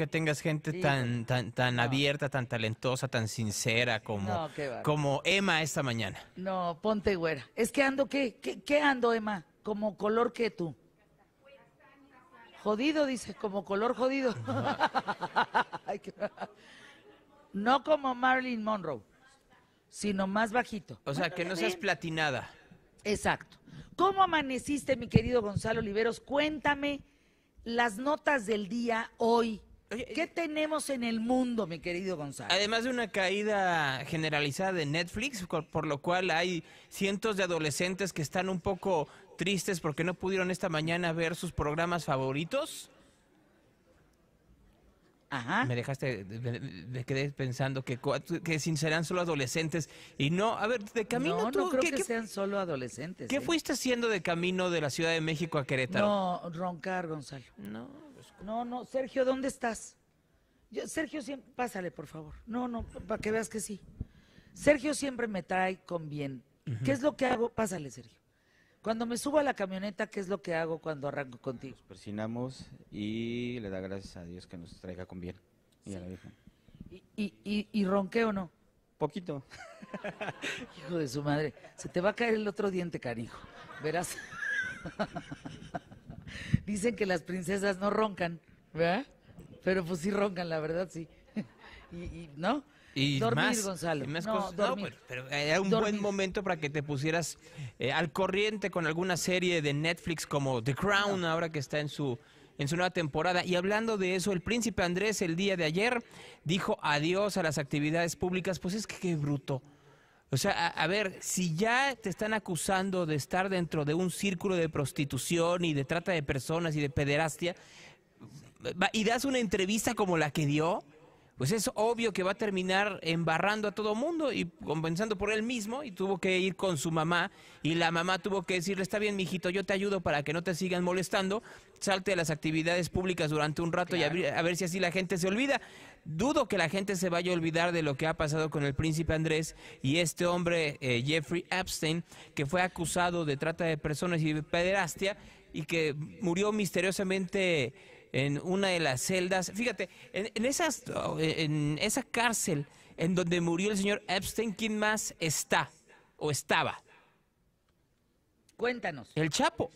que tengas gente pues. tan, tan, tan abierta, tan talentosa, tan sincera como, como Emma esta mañana. No, ponte güera. Es que ando, ¿qué, qué, ando, Emma? Como color que tú. Jodido, dice, como color jodido. no como Marilyn Monroe, sino más bajito. O sea, que no seas platinada. Exacto. ¿Cómo amaneciste, mi querido Gonzalo Oliveros? Cuéntame las notas del día hoy ¿Qué eh, tenemos en el mundo, mi querido Gonzalo? Además de una caída generalizada de Netflix, por lo cual hay cientos de adolescentes que están un poco tristes porque no pudieron esta mañana ver sus programas favoritos. Ajá. Me dejaste, me, quedé pensando que, que sin serán solo adolescentes. Y no, a ver, de camino tú, No, creo que sean solo adolescentes. ¿Qué ¿eh? fuiste haciendo de camino de la Ciudad de México a Querétaro? No, roncar, Gonzalo. No. No, no, Sergio, ¿dónde estás? Sergio, siempre, pásale, por favor. No, no, para que veas que sí. Sergio siempre me trae con bien. ¿Qué es lo que hago? Pásale, Sergio. Cuando me subo a la camioneta, ¿qué es lo que hago cuando arranco contigo? Nos persinamos y le da gracias a Dios que nos traiga con bien y a la ¿Y, y ronqué o no? Poquito. Hijo de su madre. Se te va a caer el otro diente, carijo. Verás. Dicen que las princesas no roncan, ¿verdad? Pero pues sí roncan, la verdad, sí. y, ¿no? Y dormir, Gonzalo. no, pero, eh, era un buen momento para que te pusieras eh, al corriente con alguna serie de Netflix como The Crown, ahora que está en su en su nueva temporada. Y hablando de eso, el príncipe Andrés el día de ayer dijo adiós a las actividades públicas. Pues es que qué bruto. O sea, a, ver, si ya te están acusando de estar dentro de un círculo de prostitución y de trata de personas y de pederastia, y das una entrevista como la que dio, pues es obvio que va a terminar embarrando a todo mundo y compensando por él mismo y tuvo que ir con su mamá y la mamá tuvo que decirle, está bien, mijito, yo te ayudo para que no te sigan molestando, salte de las actividades públicas durante un rato y a ver si así la gente se olvida. Dudo que la gente se vaya a olvidar de lo que ha pasado con el príncipe Andrés y este hombre, eh, Jeffrey Epstein, que fue acusado de trata de personas y de pederastia y que murió misteriosamente en una de las celdas. Fíjate, en, esas, oh, esa cárcel en donde murió el señor Epstein, ¿quién más está o estaba? Cuéntanos. El Chapo.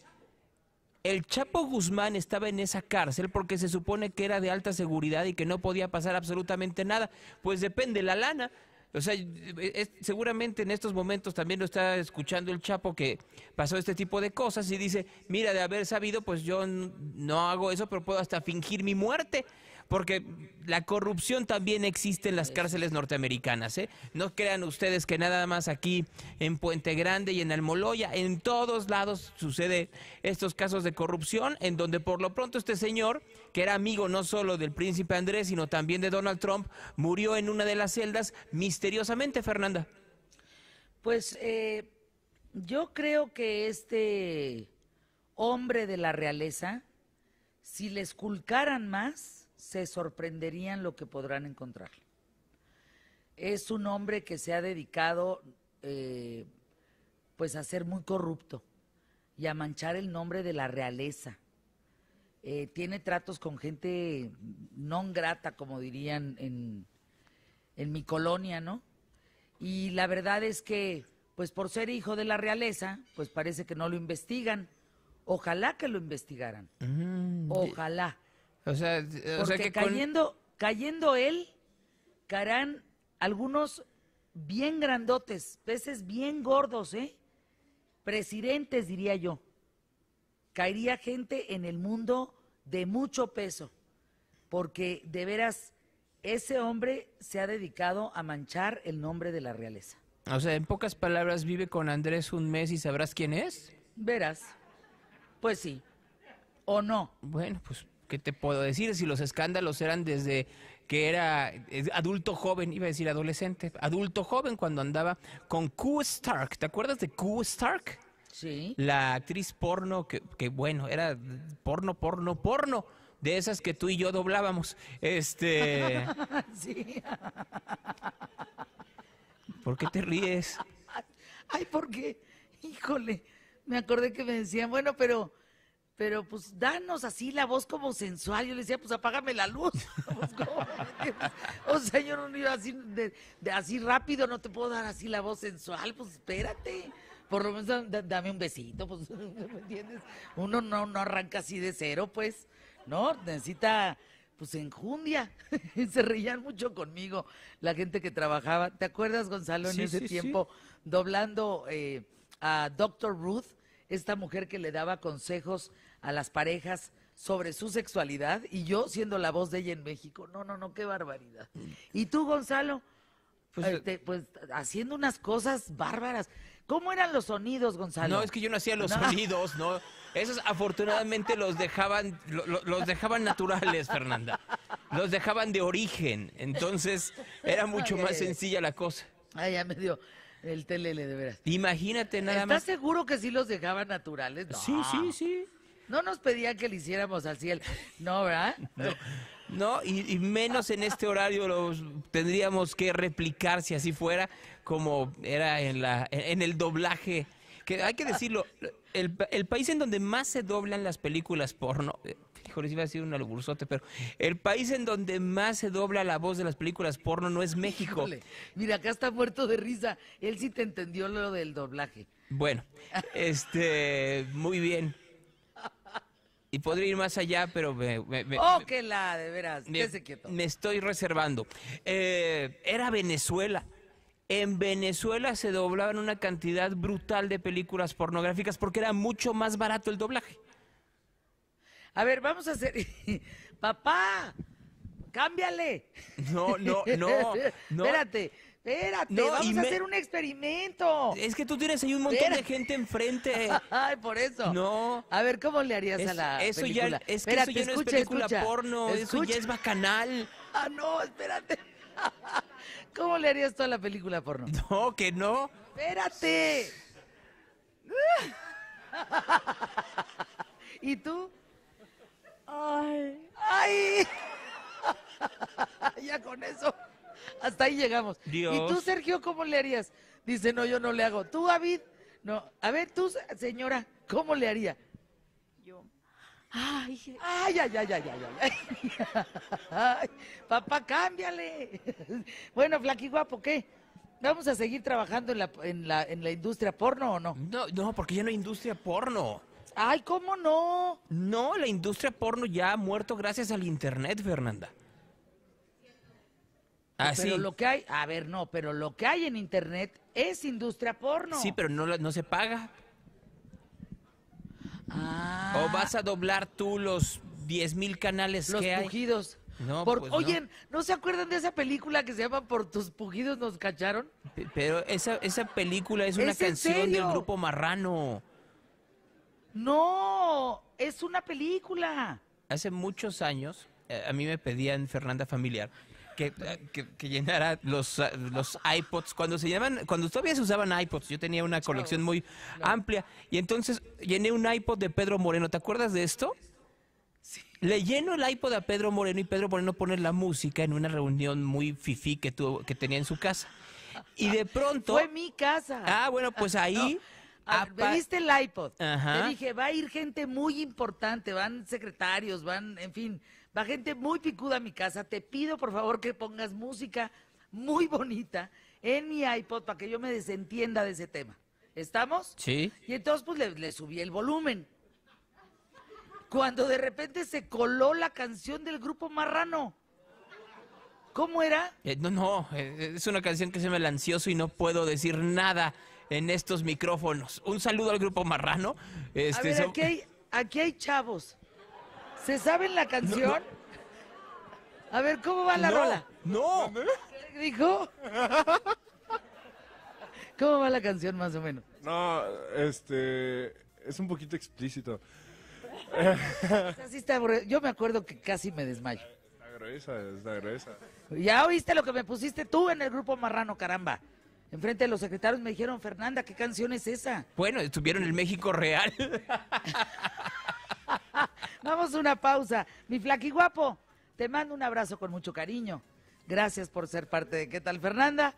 El Chapo Guzmán estaba en esa cárcel porque se supone que era de alta seguridad y que no podía pasar absolutamente nada. Pues depende la lana. O sea, e, seguramente en estos momentos también lo está escuchando el Chapo que pasó este tipo de cosas y dice, mira, de haber sabido, pues yo no hago eso, pero puedo hasta fingir mi muerte porque la corrupción también existe en las cárceles norteamericanas. ¿eh? No crean ustedes que nada más aquí en Puente Grande y en Almoloya, en todos lados sucede estos casos de corrupción, en donde por lo pronto este señor, que era amigo no solo del príncipe Andrés, sino también de Donald Trump, murió en una de las celdas misteriosamente, Fernanda. Pues eh, yo creo que este hombre de la realeza, si le esculcaran más, se sorprenderían lo que podrán encontrar. Es un hombre que se ha dedicado eh, pues a ser muy corrupto y a manchar el nombre de la realeza. Eh, tiene tratos con gente no grata, como dirían en, mi colonia, ¿no? Y la verdad es que, pues por ser hijo de la realeza, pues parece que no lo investigan. Ojalá que lo investigaran. Mm, Ojalá. Eh, o sea, Porque sea que cayendo, cayendo él, caerán algunos bien grandotes, peces bien gordos, ¿eh? Presidentes, diría yo. Caería gente en el mundo de mucho peso, porque de veras ese hombre se ha dedicado a manchar el nombre de la realeza. O sea, en pocas palabras, vive con Andrés un mes y sabrás quién es. Verás. Pues sí. ¿O no? Bueno, pues ¿qué te puedo decir? Si los escándalos eran desde que era eh, adulto joven, iba a decir adolescente, adulto joven cuando andaba con Q Stark. ¿Te acuerdas de Q Stark? Sí. La actriz porno, que, bueno, era porno, porno, porno. De esas que tú y yo doblábamos. Este. sí. ¿Por qué te ríes? Ay, porque, híjole, me acordé que me decían, bueno, pero pero pues danos así la voz como sensual. Yo le decía, pues apágame la luz. Pues, o sea, yo no iba así, de, así rápido, no te puedo dar así la voz sensual, pues espérate. Por lo menos dame un besito, pues, ¿me entiendes? Uno no, no arranca así de cero, pues, ¿no? Necesita, pues, enjundia. Se reían mucho conmigo la gente que trabajaba. ¿Te acuerdas, Gonzalo, en ese tiempo, doblando eh, a Doctor Ruth? esta mujer que le daba consejos a las parejas sobre su sexualidad y yo siendo la voz de ella en México. No, no, no, qué barbaridad. ¿Y tú, Gonzalo? Pues, eh, pues haciendo unas cosas bárbaras. ¿Cómo eran los sonidos, Gonzalo? No, es que yo no hacía los sonidos, ¿no? Esos afortunadamente los dejaban, los dejaban naturales, Fernanda. Los dejaban de origen. Entonces era mucho más sencilla la cosa. Ah, ya me dio. El TLL, de veras. Imagínate nada más. ¿Estás seguro que sí los dejaba naturales? No. Sí, sí, sí. No nos pedían que le hiciéramos así el... No, ¿verdad? No. y, y, menos en este horario los tendríamos que replicar si así fuera, como era en la en el doblaje que hay que decirlo, el, país en donde más se doblan las películas porno, eh, iba a decir un alburzote, pero el país en donde más se dobla la voz de las películas porno no es México. mira, acá está muerto de risa, él sí te entendió lo del doblaje. Bueno, este, muy bien. Y podría ir más allá, pero me... ¡Oh, la! De veras, me, quieto. Me estoy reservando. Eh, era Venezuela en Venezuela se doblaban una cantidad brutal de películas pornográficas porque era mucho más barato el doblaje. A ver, vamos a hacer... Papá, cámbiale. No, no, no. Espérate. Espérate, vamos a hacer un experimento. Es que tú tienes ahí un montón de gente enfrente. Ay, por eso. No. A ver, ¿cómo le harías a la eso película? Ya, es que eso ya no es película porno, eso ya es bacanal. Ah, no, espérate. ¿Cómo le harías toda la película porno? No, que no. Espérate. ¿Y tú? Ay. Ay. ya con eso. Hasta ahí llegamos. Dios. ¿Y tú, Sergio, cómo le harías? Dice, no, yo no le hago. ¿Tú, David? No. A ver, tú, señora, ¿cómo le haría? Ay, ay, ay, ay, ay, ay, papá, cámbiale. Bueno, flaqui guapo, ¿qué? ¿Vamos a seguir trabajando en la, en la, industria porno o no? No, no, porque ya no hay industria porno. Ay, ¿cómo no? No, la industria porno ya ha muerto gracias al internet, Fernanda. Ah, pero lo que hay, a ver, no, pero lo que hay en internet es industria porno. Sí, pero no, no se paga. Ah. O vas a doblar tú los 10 mil canales que hay. Pujidos. Pues no, oye, no. se acuerdan de esa película que se llama Por tus pujidos nos cacharon? pero esa, película es una canción del grupo Marrano. No, es una película. Hace muchos años eh, a mí me pedían Fernanda Familiar que, llenara los, los iPods. Cuando se llaman, cuando todavía se usaban iPods, yo tenía una colección muy amplia. Y entonces llené un iPod de Pedro Moreno. ¿Te acuerdas de esto? Sí. Le lleno el iPod a Pedro Moreno y Pedro Moreno pone la música en una reunión muy fifí que, tuvo, que tenía en su casa. Y de pronto. Fue mi casa. Ah, bueno, pues ahí. viste el iPod. le dije, va a ir gente muy importante, van secretarios, van, en fin, Va gente muy picuda a mi casa. Te pido por favor que pongas música muy bonita en mi iPod para que yo me desentienda de ese tema. ¿Estamos? Sí. Y entonces pues le, subí el volumen. Cuando de repente se coló la canción del grupo Marrano. ¿Cómo era? Eh, no, no, eh, es una canción que se me lanzó y no puedo decir nada en estos micrófonos. Un saludo al grupo Marrano. Este, a aquí, hay, aquí hay chavos ¿Se saben la canción? A ver, ¿cómo va la rola? No. ¿Qué dijo? ¿Cómo va la canción más o menos? No, este es un poquito explícito. yo me acuerdo que casi me desmayo. Está gruesa, gruesa. Ya oíste lo que me pusiste tú en el grupo Marrano, caramba. Enfrente de los secretarios me dijeron, Fernanda, ¿qué canción es esa? Bueno, estuvieron en México real. Vamos a una pausa. Mi flaqui guapo, te mando un abrazo con mucho cariño. Gracias por ser parte de ¿Qué tal, Fernanda?